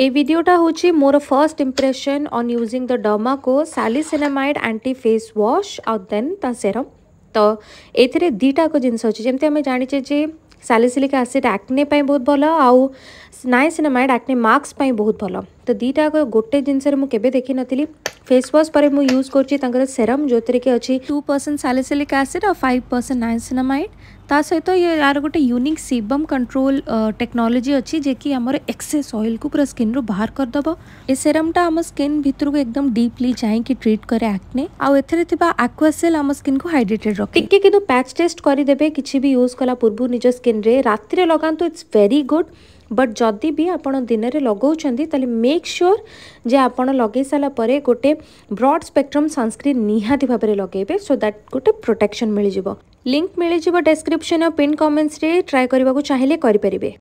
ए भिडटा हूँ more first impression on using the derma co salicinamide anti face wash आउ then serum तो ये दीटा को जिनस अच्छे जमी आम जाने जे सालिसिलिक एसिड आक्ने बहुत भल आउ नाइसेनामाइड आक्ने मार्क्स बहुत भल तो दीटा को गोटे जिनस देखी नी फेस वॉश पर मुझ यूज सेरम जो थी अच्छी टू परसेंट सालिसिलिक एसिड और फाइव परसेंट नाइसेनामाइड ता सहित यार गोटे यूनिक सीबम कंट्रोल टेक्नोलोजी अच्छी जे कि आम एक्सेस ऑयल को पूरा स्किन रो बाहर कर करदब ए सेरमटा आम स्किन भितर को एकदम डीपली जाएँ ट्रीट करे आक्ने आउे आकुआसेल आम स्किन को हाइड्रेटेड रखे टी कि पैच टेस्ट करदे कि भी यूज कला पूर्व निज स्किन रात लगातु इट्स भेरी गुड बट जदि भी आप दिन में लगोर तेल मेक् स्योर जे आप लगे सारापर गोटे ब्रड स्पेक्ट्रम सनस्क्रीन निहाती भाव में लगे सो दैट गोटे प्रोटेक्शन मिल जाव लिंक मिल जाव डेस्क्रिप्स और पिन कमेंट्स ट्राए करने को चाहिए करें